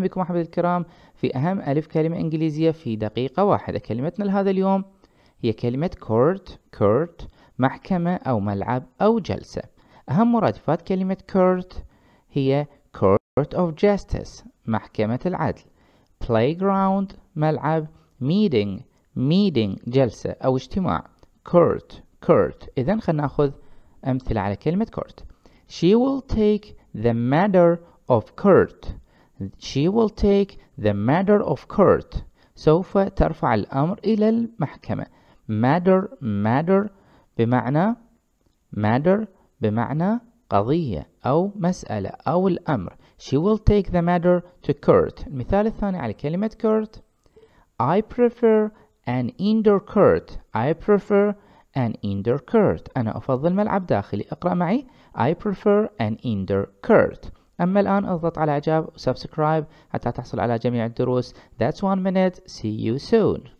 مرحبا بكم أحبتي الكرام في أهم ألف كلمة إنجليزية في دقيقة واحدة كلمتنا لهذا اليوم هي كلمة كورت كورت محكمة أو ملعب أو جلسة أهم مرادفات كلمة كورت هي court of justice محكمة العدل playground ملعب meeting meeting جلسة أو اجتماع court court إذا خلنا ناخذ أمثلة على كلمة court she will take the matter of court she will take the matter of court سوف ترفع الأمر إلى المحكمة matter matter بمعنى matter بمعنى قضية أو مسألة أو الأمر She will take the matter to court المثال الثاني على كلمة court I prefer an indoor court I prefer an indoor court أنا أفضل ملعب داخلي اقرأ معي I prefer an indoor court أما الآن اضغط على إعجاب وسبسكرايب حتى تحصل على جميع الدروس That's one minute see you soon